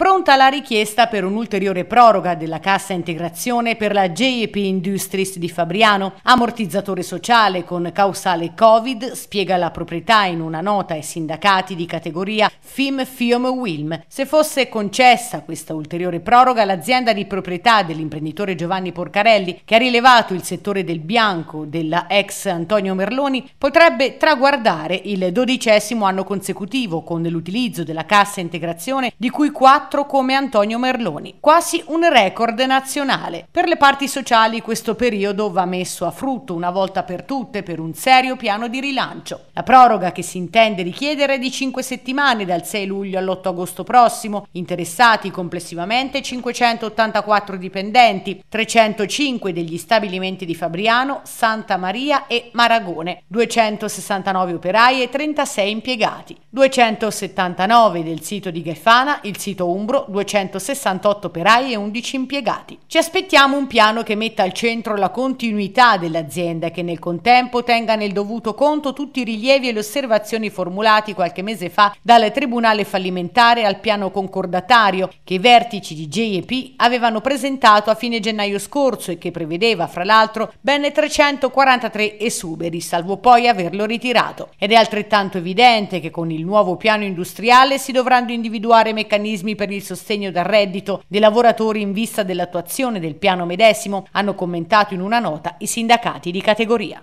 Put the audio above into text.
Pronta la richiesta per un'ulteriore proroga della cassa integrazione per la JEP Industries di Fabriano, ammortizzatore sociale con causale Covid, spiega la proprietà in una nota ai sindacati di categoria FIM FIOM WILM. Se fosse concessa questa ulteriore proroga, l'azienda di proprietà dell'imprenditore Giovanni Porcarelli, che ha rilevato il settore del bianco della ex Antonio Merloni, potrebbe traguardare il dodicesimo anno consecutivo con l'utilizzo della cassa integrazione di cui quattro 4 come Antonio Merloni, quasi un record nazionale. Per le parti sociali questo periodo va messo a frutto una volta per tutte per un serio piano di rilancio. La proroga che si intende richiedere è di 5 settimane dal 6 luglio all'8 agosto prossimo, interessati complessivamente 584 dipendenti, 305 degli stabilimenti di Fabriano, Santa Maria e Maragone, 269 operai e 36 impiegati, 279 del sito di Ghefana, il sito 1 scombro, 268 operai e 11 impiegati. Ci aspettiamo un piano che metta al centro la continuità dell'azienda e che nel contempo tenga nel dovuto conto tutti i rilievi e le osservazioni formulati qualche mese fa dal Tribunale fallimentare al piano concordatario che i vertici di JEP avevano presentato a fine gennaio scorso e che prevedeva fra l'altro ben 343 esuberi, salvo poi averlo ritirato. Ed è altrettanto evidente che con il nuovo piano industriale si dovranno individuare meccanismi per il sostegno dal reddito dei lavoratori in vista dell'attuazione del piano medesimo, hanno commentato in una nota i sindacati di categoria.